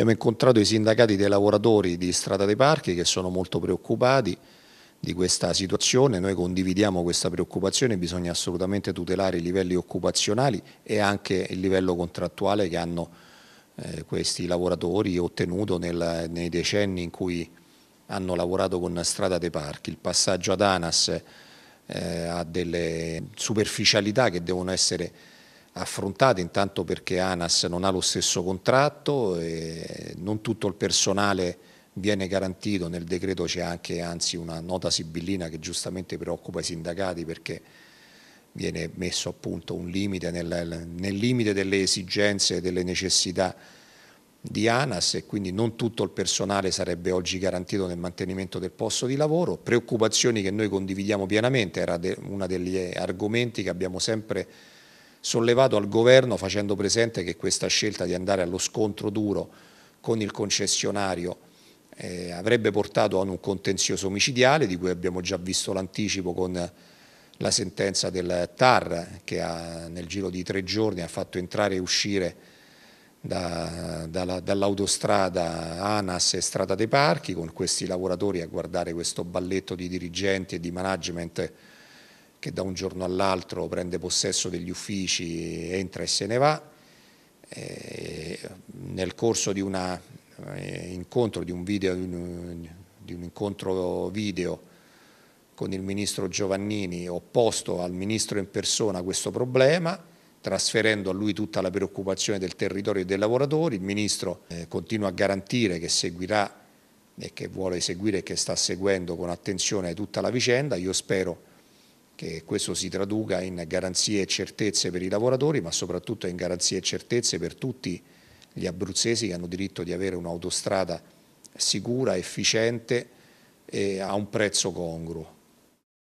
Abbiamo incontrato i sindacati dei lavoratori di Strada dei Parchi che sono molto preoccupati di questa situazione, noi condividiamo questa preoccupazione, bisogna assolutamente tutelare i livelli occupazionali e anche il livello contrattuale che hanno eh, questi lavoratori ottenuto nel, nei decenni in cui hanno lavorato con Strada dei Parchi. Il passaggio ad ANAS eh, ha delle superficialità che devono essere affrontate, intanto perché ANAS non ha lo stesso contratto e non tutto il personale viene garantito, nel decreto c'è anche anzi una nota sibillina che giustamente preoccupa i sindacati perché viene messo appunto un limite nel, nel limite delle esigenze e delle necessità di ANAS e quindi non tutto il personale sarebbe oggi garantito nel mantenimento del posto di lavoro, preoccupazioni che noi condividiamo pienamente, era de, uno degli argomenti che abbiamo sempre sollevato al governo facendo presente che questa scelta di andare allo scontro duro con il concessionario eh, avrebbe portato a un contenzioso omicidiale di cui abbiamo già visto l'anticipo con la sentenza del TAR che ha, nel giro di tre giorni ha fatto entrare e uscire da, da, dall'autostrada ANAS e Strada dei Parchi con questi lavoratori a guardare questo balletto di dirigenti e di management che da un giorno all'altro prende possesso degli uffici, entra e se ne va. E eh, nel corso di, una, eh, incontro, di, un video, di un incontro video con il ministro Giovannini ho posto al ministro in persona questo problema trasferendo a lui tutta la preoccupazione del territorio e dei lavoratori, il Ministro eh, continua a garantire che seguirà e che vuole seguire e che sta seguendo con attenzione tutta la vicenda, io spero che questo si traduca in garanzie e certezze per i lavoratori, ma soprattutto in garanzie e certezze per tutti gli abruzzesi che hanno diritto di avere un'autostrada sicura, efficiente e a un prezzo congruo.